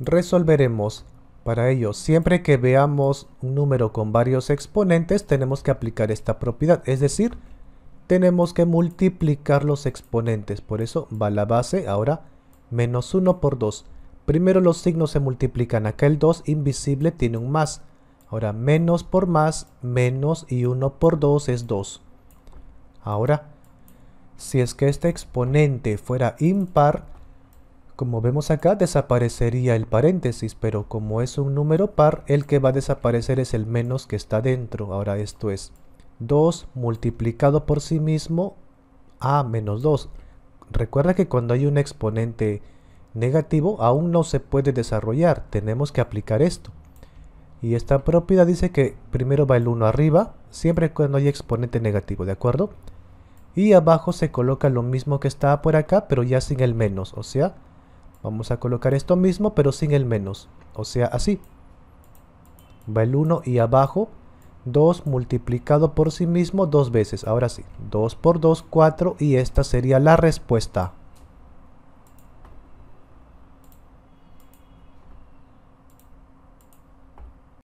resolveremos. Para ello, siempre que veamos un número con varios exponentes, tenemos que aplicar esta propiedad. Es decir, tenemos que multiplicar los exponentes. Por eso va la base ahora menos 1 por 2. Primero los signos se multiplican. Aquel el 2 invisible tiene un más. Ahora menos por más, menos y 1 por 2 es 2. Ahora, si es que este exponente fuera impar, como vemos acá, desaparecería el paréntesis, pero como es un número par, el que va a desaparecer es el menos que está dentro. Ahora esto es 2 multiplicado por sí mismo a menos 2. Recuerda que cuando hay un exponente negativo, aún no se puede desarrollar. Tenemos que aplicar esto. Y esta propiedad dice que primero va el 1 arriba, siempre cuando hay exponente negativo, ¿de acuerdo? Y abajo se coloca lo mismo que estaba por acá, pero ya sin el menos, o sea, Vamos a colocar esto mismo, pero sin el menos. O sea, así. Va el 1 y abajo 2 multiplicado por sí mismo dos veces. Ahora sí, 2 por 2, 4 y esta sería la respuesta.